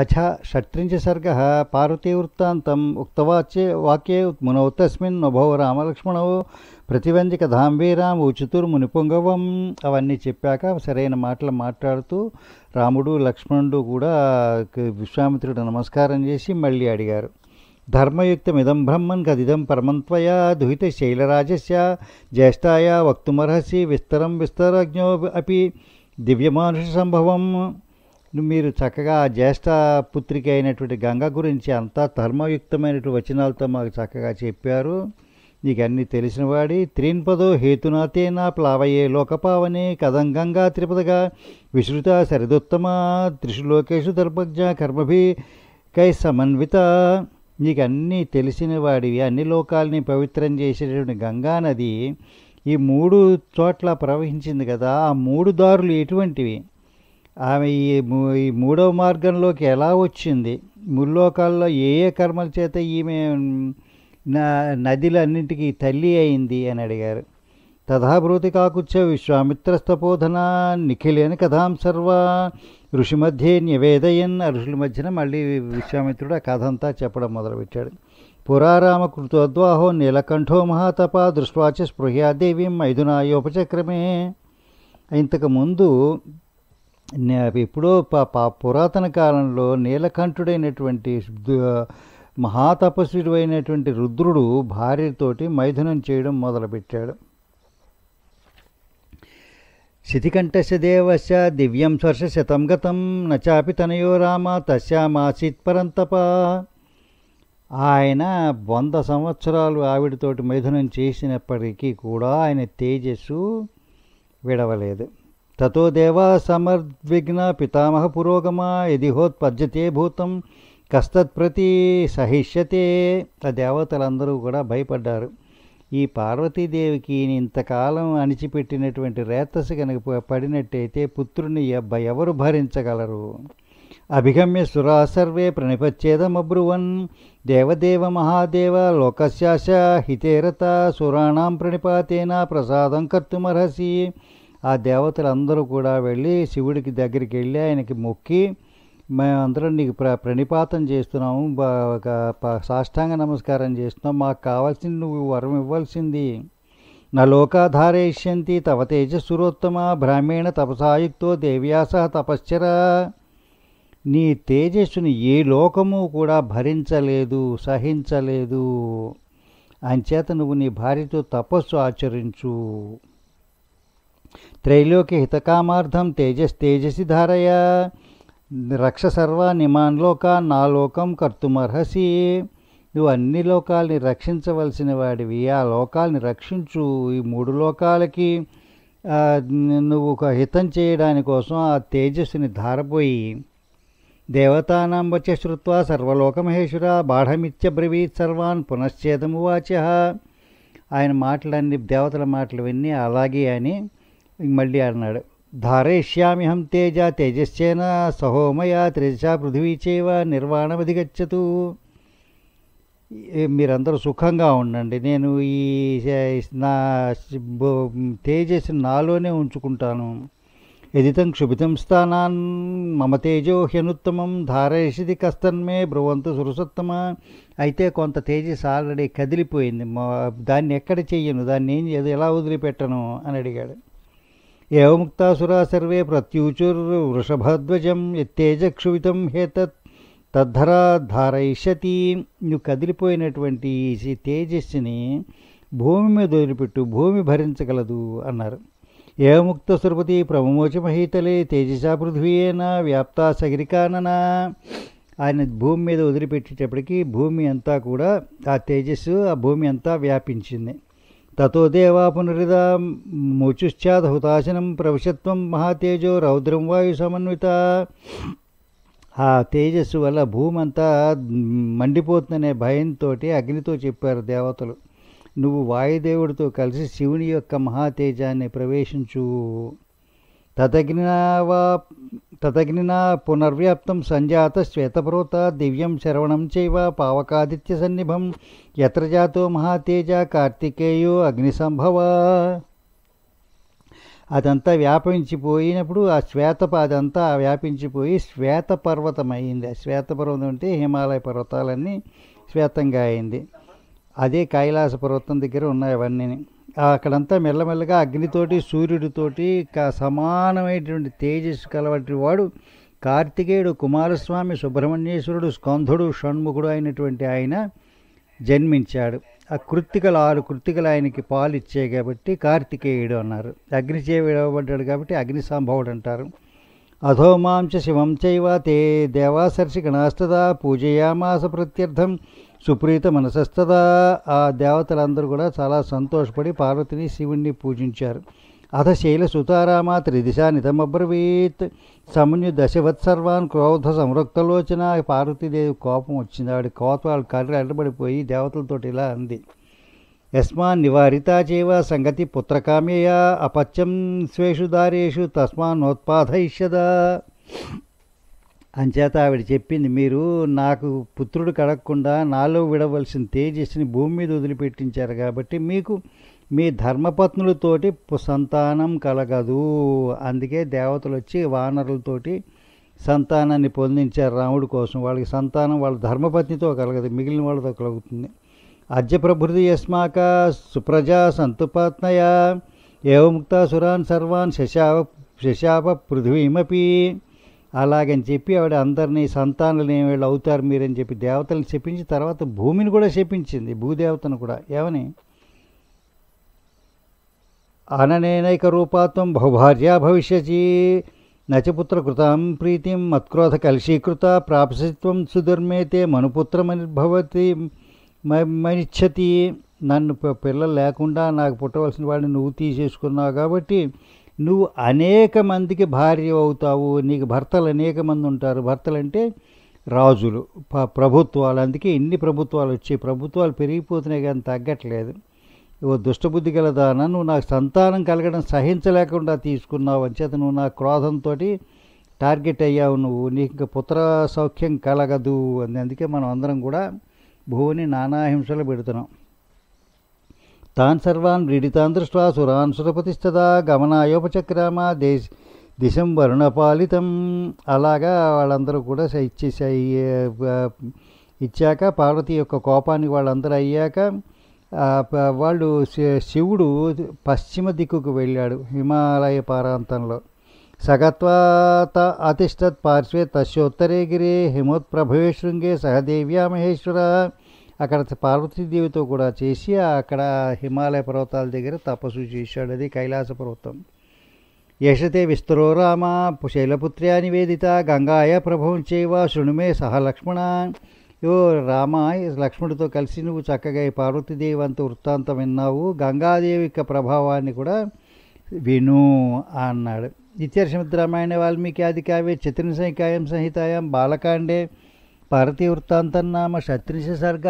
अथ పార్వతీవృత్తాంతం पार्वतीवृत्तान्तम् వాక్యే మునౌ తస్మిన్ तस्मिन् अभौ రామలక్ష్మణौ ప్రతిబంధికధాం వీరాం ఉచితుర్మునిపుంగవం అవన్నీ చెప్పాక సరైన మాటలు మాట్లాడుతూ రాముడు లక్ష్మణుడు కూడా విశ్వామిత్రుడు నమస్కారం చేసి మళ్ళీ అడిగారు ధర్మయుక్తమిదం బ్రహ్మన్ కదిదం పరమంత్వయా దుహిత శైలరాజస్య జ్యేష్ఠాయ వక్తుమర్హసి విస్తరం విస్తరజ్ఞో అపి దివ్యమానుష సంభవం మీరు చక్కగా జ్యేష్ఠ పుత్రిక అయినటువంటి గంగ గురించి అంతా ధర్మయుక్తమైనటువంటి వచనాలతో మాకు చక్కగా చెప్పారు నీకు అన్నీ తెలిసినవాడి త్రీన్పదో హేతునాతేనా ప్లావయే లోకపావనే కదంగంగా త్రిపదగా విశ్రుత సరిదొత్తమ త్రిషులోకేషు దర్భజ్ఞ కర్మభి కై సమన్విత నీకు అన్నీ తెలిసిన వాడివి అన్ని లోకాలని పవిత్రం చేసేటువంటి గంగా నది ఈ మూడు చోట్ల ప్రవహించింది కదా ఆ మూడు దారులు ఎటువంటివి ఆమె ఈ ఈ మూడవ మార్గంలోకి ఎలా వచ్చింది ముల్లోకాల్లో ఏ ఏ కర్మల చేత ఈమె నదిలన్నింటికి తల్లి అయింది అని అడిగారు తథాభూతి కాకుచ్చ విశ్వామిత్రస్తపోధన నిఖిలేని కథాం సర్వ ఋషి మధ్య నివేదయన్ ఋషుల మధ్యన మళ్ళీ విశ్వామిత్రుడు ఆ కథ అంతా చెప్పడం మొదలుపెట్టాడు పురారామ కృతోద్వాహో నీలకంఠో మహాతప దృష్వాచ స్పృహ్యాదేవి మైదునాయోపచక్రమే ఇంతకుముందు ఎప్పుడో పురాతన కాలంలో నీలకంఠుడైనటువంటి మహాతపస్విడు అయినటువంటి రుద్రుడు భార్యతోటి మైథునం చేయడం మొదలుపెట్టాడు శితికంఠస్య దేవస్య దివ్యం స్వర్శ శతం గతం నచాపి తనయో రామ తస్యామాసీత్ పరంతప ఆయన వంద సంవత్సరాలు ఆవిడతోటి మైథునం చేసినప్పటికీ కూడా ఆయన తేజస్సు విడవలేదు తో దేవా समर्द्विघ्ना పితామహ పురోగమా ఇది హోత్పద్యతే భూతం కస్తత్ప్రతి సహిష్యతే ఆ దేవతలందరూ కూడా భయపడ్డారు ఈ పార్వతీదేవికి ఇంతకాలం అణిచిపెట్టినటువంటి రేతసి కనుక పడినట్టయితే పుత్రుని ఎవరు భరించగలరు అభిగమ్య సురా సర్వే ప్రణిపచ్చేదమబ్రువన్ దేవదేవ మహాదేవ లోకశాశ హితేరత సురాణం ప్రణిపాతేన ప్రసాదం కర్తుమర్హసి ఆ దేవతలందరూ కూడా వెళ్ళి శివుడికి దగ్గరికి వెళ్ళి ఆయనకి మొక్కి మేమందరం నీకు ప్ర ప్రణిపాతం చేస్తున్నాము ఒక సాష్టాంగ నమస్కారం చేస్తున్నాం మాకు కావాల్సింది నువ్వు వరం ఇవ్వాల్సింది నా లోకాధారేష్యంతి తవ తేజస్సురోత్తమ బ్రాహ్మీణ తపసాయుక్తో దేవ్యాస తపశ్చర నీ తేజస్సుని ఏ లోకము కూడా భరించలేదు సహించలేదు అంచేత నువ్వు నీ భార్యతో తపస్సు ఆచరించు తేజస్ తేజసి ధారయ రక్ష నిమాన్ లోకా నా లోకం కర్తుమర్హసి నువ్వు అన్ని లోకాలని రక్షించవలసిన వాడివి ఆ లోకాలని రక్షించు ఈ మూడు లోకాలకి నువ్వు ఒక హితం చేయడాని కోసం ఆ తేజస్సుని ధారపోయి దేవతానాం వచ్చే శ్రుత్వా సర్వలోకమహేశ్వర బాఢమిత్య బ్రవీత్ సర్వాన్ వాచ ఆయన మాటలన్నీ దేవతల మాటలు విన్నీ అలాగే అని మళ్ళీ అన్నాడు ధారయిష్యామ్యహం తేజ తేజస్చేన సహోమయ తేజ పృథివీ చేవ నిర్వాణమధిగచ్చతు మీరందరూ సుఖంగా ఉండండి నేను ఈ నా తేజస్సు నాలోనే ఉంచుకుంటాను ఎదితం క్షుభితం స్థానాన్ మమ తేజో హ్యనుత్తమం ధారయిషిది కస్తన్మే బ్రువంత సురసత్తమ అయితే కొంత తేజస్ ఆల్రెడీ కదిలిపోయింది దాన్ని ఎక్కడ చెయ్యను దాన్ని ఏం ఎలా వదిలిపెట్టను అని అడిగాడు ఏముక్తాసురా సర్వే ప్రత్యూచుర్వృషభధ్వజం ఎత్తేజక్షువితం హేతత్ తద్ధరా ధారయిషతి నువ్వు కదిలిపోయినటువంటి ఈ తేజస్సుని భూమి మీద వదిలిపెట్టు భూమి భరించగలదు అన్నారు ఏముక్త సురపతి ప్రమోచమహీతలే తేజసా పృథ్వీయేన వ్యాప్తా సగిరికాననా ఆయన భూమి మీద వదిలిపెట్టేటప్పటికీ భూమి అంతా కూడా ఆ తేజస్సు ఆ భూమి అంతా వ్యాపించింది తతో దేవా పునరిదా ముచుశ్చాధుతాశనం ప్రవిశత్వం మహాతేజో రౌద్రం వాయు సమన్విత ఆ తేజస్సు వల్ల భూమంతా మండిపోతుందనే భయంతో అగ్నితో చెప్పారు దేవతలు నువ్వు వాయుదేవుడితో కలిసి శివుని యొక్క మహాతేజాన్ని ప్రవేశించు తదగ్నివా తదగ్నినా పునర్వ్యాప్తం సంజాత శ్వేతప్రోత దివ్యం శరవణం చైవ పావకాదిత్య సన్నిభం ఎత్ర జాతో మహాతేజ కార్తికేయో అగ్నిసంభవ అదంతా వ్యాపించిపోయినప్పుడు ఆ శ్వేతప అదంతా వ్యాపించిపోయి శ్వేతపర్వతం అయింది ఆ శ్వేతపర్వతం అంటే హిమాలయ పర్వతాలన్నీ శ్వేతంగా అయింది అదే కైలాస పర్వతం దగ్గర ఉన్నాయి అవన్నీ అక్కడంతా మెల్లమెల్లగా అగ్నితోటి సూర్యుడితోటి సమానమైనటువంటి తేజస్సు కలవంటి వాడు కార్తికేయుడు కుమారస్వామి సుబ్రహ్మణ్యేశ్వరుడు స్కంధుడు షణ్ముఖుడు అయినటువంటి ఆయన జన్మించాడు ఆ కృత్తికలు ఆరు కృత్తికలు ఆయనకి పాలు ఇచ్చాయి కాబట్టి కార్తికేయుడు అన్నారు ఇవ్వబడ్డాడు కాబట్టి అగ్ని సంభవుడు అంటారు అధోమాంస శివం తే దేవాసర్షి గణాస్తదా పూజయామాస ప్రత్యర్థం సుప్రీత మనసస్తదా ఆ దేవతలందరూ కూడా చాలా సంతోషపడి పార్వతిని శివుణ్ణి పూజించారు అథ శైల సుతారామ త్రిదిశా నితమబ్రవీత్ సమున్యు దశవత్ సర్వాన్ క్రోధ సంరక్తలోచన పార్వతీదేవి కోపం వచ్చింది ఆవిడ కోత వాళ్ళ కర్ర అడ్డబడిపోయి దేవతలతో ఇలా అంది యస్మాన్ నివారితా చేవ సంగతి పుత్రకామ్యయ అపత్యం స్వేషు దారేషు తస్మాన్ తస్మాన్నోత్పాదయిష్యదా అంచేత ఆవిడ చెప్పింది మీరు నాకు పుత్రుడు కడగకుండా నాలో విడవలసిన తేజస్సుని భూమి మీద వదిలిపెట్టించారు కాబట్టి మీకు మీ ధర్మపత్నులతోటి సంతానం కలగదు అందుకే దేవతలు వచ్చి వానరులతోటి సంతానాన్ని పొందించారు రాముడి కోసం వాళ్ళకి సంతానం వాళ్ళ ధర్మపత్నితో కలగదు మిగిలిన వాళ్ళతో కలుగుతుంది అద్య యస్మాక సుప్రజా సంతుపాత్మయ ఏముక్త సురాన్ సర్వాన్ శశావ శశాప పృథ్వీమపి అలాగని చెప్పి ఆవిడ అందరినీ సంతానులు వీళ్ళు అవుతారు మీరని చెప్పి దేవతలను చెప్పించిన తర్వాత భూమిని కూడా చెప్పించింది భూదేవతను కూడా ఏమని అననేనైక రూపాత్వం బహుభార్యా భవిష్యతి నచపుత్ర కృతం ప్రీతిం మత్క్రోధ కలిశీకృత ప్రాపసిత్వం సుధర్మేతే మనుపుత్రమనిర్భవతి మనిచ్చతి నన్ను పిల్లలు లేకుండా నాకు పుట్టవలసిన వాడిని నువ్వు తీసేసుకున్నావు కాబట్టి నువ్వు అనేక మందికి భార్య అవుతావు నీకు భర్తలు అనేక మంది ఉంటారు అంటే రాజులు ప ప్రభుత్వాలు అందుకే ఇన్ని ప్రభుత్వాలు వచ్చి ప్రభుత్వాలు పెరిగిపోతున్నాయి కానీ తగ్గట్లేదు ఓ దుష్టబుద్ధి గలదాన నువ్వు నాకు సంతానం కలగడం సహించలేకుండా తీసుకున్నావు చేత నువ్వు నా క్రోధంతో టార్గెట్ అయ్యావు నువ్వు నీకు ఇంకా పుత్ర సౌఖ్యం కలగదు అని అందుకే మనం అందరం కూడా భూమిని నానాహింసలు పెడుతున్నాం తాన్ సర్వాన్ వ్రీడితాన్ దృష్టా సురాన్ సురపతిష్టదా గమనాయోపచక్రామ దేశ దిశం వరుణపాలితం అలాగా వాళ్ళందరూ కూడా ఇచ్చేసాయి ఇచ్చాక పార్వతి యొక్క కోపాన్ని వాళ్ళందరూ అయ్యాక వాళ్ళు శివుడు పశ్చిమ దిక్కుకు వెళ్ళాడు హిమాలయ ప్రాంతంలో సగత్వాత అతిష్టత్ పార్శ్వే తస్యోత్తరే గిరే ప్రభవే శృంగే సహదేవ్యా మహేశ్వర అక్కడ పార్వతీదేవితో కూడా చేసి అక్కడ హిమాలయ పర్వతాల దగ్గర తపస్సు చేశాడు అది కైలాస పర్వతం యశతే విస్తరో రామ శైలపుత్ర్యా నివేదిత గంగాయ ప్రభవం చేవ శృణుమే సహ లక్ష్మణ యో రామ లక్ష్మణుడితో కలిసి నువ్వు చక్కగా ఈ పార్వతీదేవి అంత వృత్తాంతం విన్నావు గంగాదేవి యొక్క ప్రభావాన్ని కూడా విను అన్నాడు నిత్యర్షమిత్ వాల్మీకి ఆది కావ్య చిత్రనిసంకాయం సంహితాయం బాలకాండే भारतीयवृत्तान्तन्नाम सर्ग